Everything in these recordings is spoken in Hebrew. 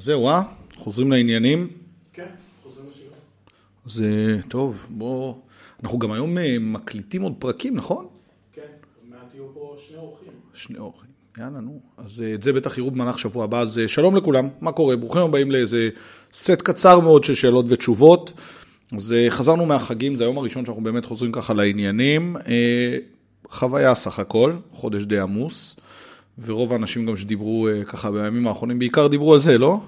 זהו, אה? חוזרים לעניינים? כן, חוזרים לשגרה. זה טוב, בואו... אנחנו גם היום אה, מקליטים עוד פרקים, נכון? כן, מעט יהיו פה שני אורחים. שני אורחים, יאללה, נו. אז אה, את זה בטח יראו במהלך שבוע הבא, אז אה, שלום לכולם, מה קורה? ברוכים הבאים לאיזה סט קצר מאוד של שאלות ותשובות. אז חזרנו מהחגים, זה היום הראשון שאנחנו באמת חוזרים ככה לעניינים. חוויה סך הכל, חודש די עמוס. ורוב האנשים גם שדיברו אה, ככה בימים האחרונים, בעיקר דיברו על זה, לא?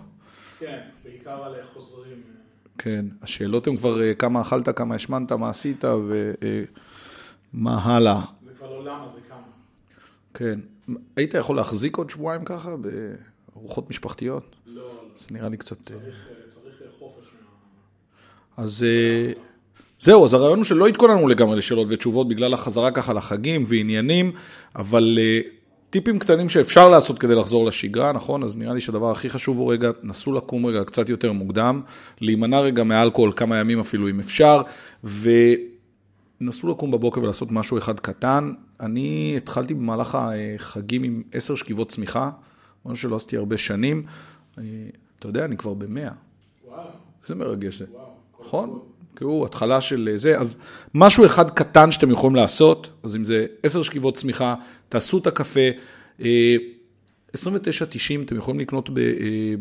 כן, בעיקר על חוזרים. אה. כן, השאלות הן כבר אה, כמה אכלת, כמה השמנת, מה עשית ומה הלאה. זה כבר לא למה, זה כמה. כן. היית יכול להחזיק עוד שבועיים ככה בארוחות משפחתיות? לא, לא. זה נראה לי קצת... צריך, צריך חופש. אז... זהו, אז הרעיון הוא שלא התכוננו לגמרי לשאלות ותשובות בגלל החזרה ככה לחגים ועניינים, אבל טיפים קטנים שאפשר לעשות כדי לחזור לשגרה, נכון? אז נראה לי שהדבר הכי חשוב הוא רגע, נסו לקום רגע קצת יותר מוקדם, להימנע רגע מאלכוהול כמה ימים אפילו אם אפשר, ונסו לקום בבוקר ולעשות משהו אחד קטן. אני התחלתי במהלך החגים עם עשר שכיבות צמיחה, משהו שלא עשיתי הרבה שנים. אה, אתה יודע, אני כבר במאה. וואו. איזה מרגש זה. וואו. נכון? תקראו, התחלה של אה, זה, אז משהו אחד קטן שאתם יכולים לעשות, אז אם זה עשר שכיבות צמיחה, תעשו את הקפה. 29.90 אה, אתם יכולים לקנות אה,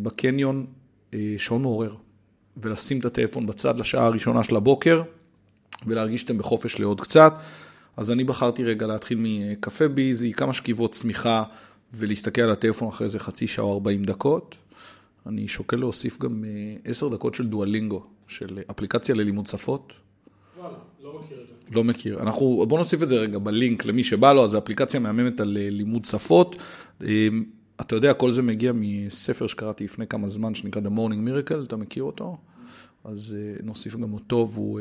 בקניון שעון מעורר, ולשים את הטלפון בצד לשעה הראשונה של הבוקר, ולהרגיש שאתם בחופש לעוד קצת. אז אני בחרתי רגע להתחיל מקפה ביזי, כמה שכיבות צמיחה, ולהסתכל על הטלפון אחרי זה חצי שעה או 40 דקות. אני שוקל להוסיף גם אה, עשר דקות של דואלינגו, של אפליקציה ללימוד שפות. לא מכיר את זה. לא מכיר. אנחנו, בואו נוסיף את זה רגע בלינק למי שבא לו, אז האפליקציה מהממת על אה, לימוד שפות. אמ, אתה יודע, כל זה מגיע מספר שקראתי לפני כמה זמן, שנקרא The Morning Miracle, אתה מכיר אותו? אז אה, נוסיף גם אותו, והוא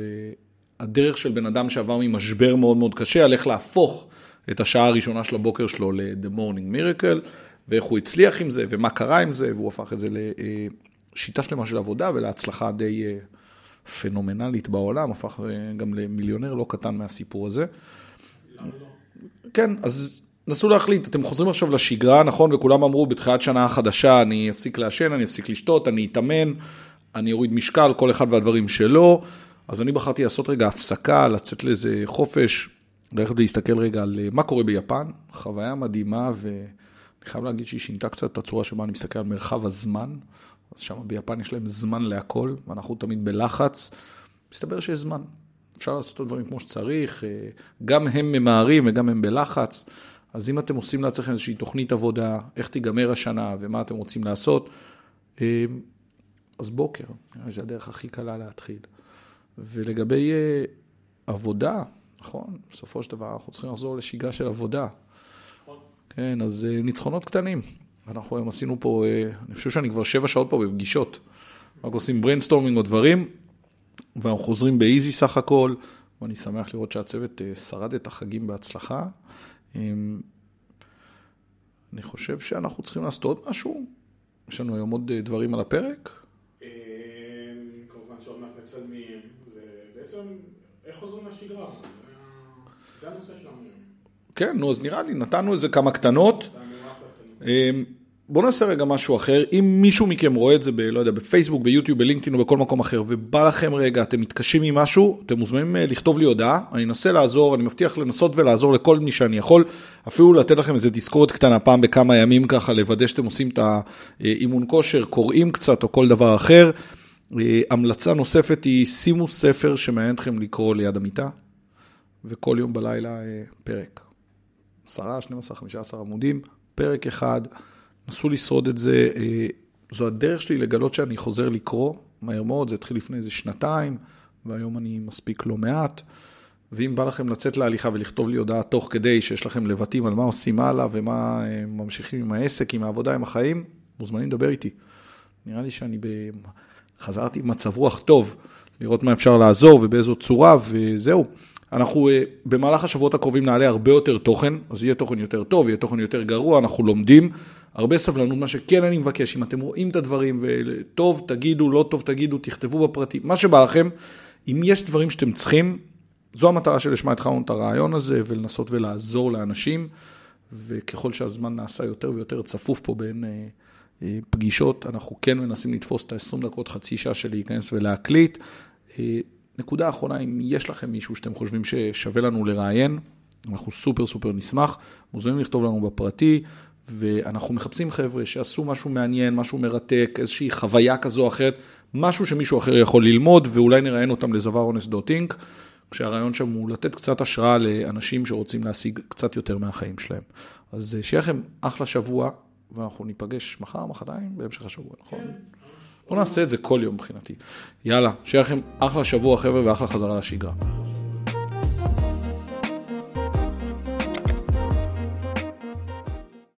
הדרך של בן אדם שעבר ממשבר מאוד מאוד קשה, על איך להפוך את השעה הראשונה של הבוקר שלו ל-The Morning Miracle, ואיך הוא הצליח עם זה, ומה קרה עם זה, והוא הפך את זה לשיטה שלמה של עבודה ולהצלחה די אה, פנומנלית בעולם, הפך אה, גם למיליונר לא קטן מהסיפור הזה. כן, אז נסו להחליט, אתם חוזרים עכשיו לשגרה, נכון? וכולם אמרו, בתחילת שנה החדשה אני אפסיק לעשן, אני אפסיק לשתות, אני אתאמן, אני אוריד משקל, כל אחד והדברים שלו. אז אני בחרתי לעשות רגע הפסקה, לצאת לאיזה חופש, ללכת להסתכל רגע על אה, מה קורה ביפן, חוויה מדהימה, ואני חייב להגיד שהיא שינתה קצת את הצורה שבה אני מסתכל על מרחב הזמן. אז שם ביפן יש להם זמן להכל, ואנחנו תמיד בלחץ. מסתבר שיש זמן. אפשר לעשות את הדברים כמו שצריך, אה, גם הם ממהרים וגם הם בלחץ. אז אם אתם עושים לעצמכם איזושהי תוכנית עבודה, איך תיגמר השנה ומה אתם רוצים לעשות, אה, אז בוקר, זה הדרך הכי קלה להתחיל. ולגבי עבודה, נכון, בסופו של דבר אנחנו צריכים לחזור לשגרה של עבודה. כן, אז אה, ניצחונות קטנים. אנחנו היום עשינו פה, אה, אני חושב שאני כבר שבע שעות פה בפגישות. רק עושים בריינסטורמינג או דברים, ואנחנו חוזרים באיזי סך הכל, ואני שמח לראות שהצוות אה, שרד את החגים בהצלחה. אמ, אני חושב שאנחנו צריכים לעשות עוד משהו. יש לנו היום עוד דברים על הפרק? אמ, כמובן שעוד מעט מצלמים, ובעצם איך חוזרים לשגרה? כן, נו, אז נראה לי, נתנו איזה כמה קטנות. אמ, בואו נעשה רגע משהו אחר. אם מישהו מכם רואה את זה, ב, לא יודע, בפייסבוק, ביוטיוב, בלינקדאין או בכל מקום אחר, ובא לכם רגע, אתם מתקשים עם משהו, אתם מוזמנים אה, לכתוב לי הודעה, אני אנסה לעזור, אני מבטיח לנסות ולעזור לכל מי שאני יכול, אפילו לתת לכם איזה תזכורת קטנה פעם בכמה ימים ככה, לוודא שאתם עושים את האימון אה, כושר, קוראים קצת או כל דבר אחר. אה, המלצה נוספת היא, שימו ספר שמעניין אתכם לקרוא ליד המיטה, וכל יום בלילה אה, פרק. 10, 12, 15 עמודים, פרק אחד, נסו לשרוד את זה. אה, זו הדרך שלי לגלות שאני חוזר לקרוא מהר מאוד, זה התחיל לפני איזה שנתיים, והיום אני מספיק לא מעט. ואם בא לכם לצאת להליכה ולכתוב לי הודעה תוך כדי שיש לכם לבטים על מה עושים הלאה ומה אה, ממשיכים עם העסק, עם העבודה, עם החיים, מוזמנים לדבר איתי. נראה לי שאני ב... חזרתי במצב רוח טוב, לראות מה אפשר לעזור ובאיזו צורה, וזהו. אנחנו אה, במהלך השבועות הקרובים נעלה הרבה יותר תוכן, אז יהיה תוכן יותר טוב, יהיה תוכן יותר גרוע, אנחנו לומדים. הרבה סבלנות, מה שכן אני מבקש, אם אתם רואים את הדברים, וטוב תגידו, לא טוב תגידו, תכתבו בפרטים, מה שבא לכם, אם יש דברים שאתם צריכים, זו המטרה שלשמה התחלנו את הרעיון הזה, ולנסות ולעזור לאנשים, וככל שהזמן נעשה יותר ויותר צפוף פה בין אה, אה, פגישות, אנחנו כן מנסים לתפוס את ה-20 דקות, חצי שעה של להיכנס ולהקליט. אה, נקודה אחרונה, אם יש לכם מישהו שאתם חושבים ששווה לנו לראיין, אנחנו סופר סופר נשמח, מוזמנים לכתוב לנו בפרטי, ואנחנו מחפשים חבר'ה שעשו משהו מעניין, משהו מרתק, איזושהי חוויה כזו או אחרת, משהו שמישהו אחר יכול ללמוד, ואולי נראיין אותם לזוואר אונס דוט אינק, כשהרעיון שם הוא לתת קצת השראה לאנשים שרוצים להשיג קצת יותר מהחיים שלהם. אז אה, שיהיה לכם אחלה שבוע, ואנחנו ניפגש מחר, מחרתיים, בהמשך השבוע, נכון? כן. בואו נעשה את זה כל יום מבחינתי. יאללה, שיהיה לכם אחלה שבוע חבר'ה ואחלה חזרה לשגרה.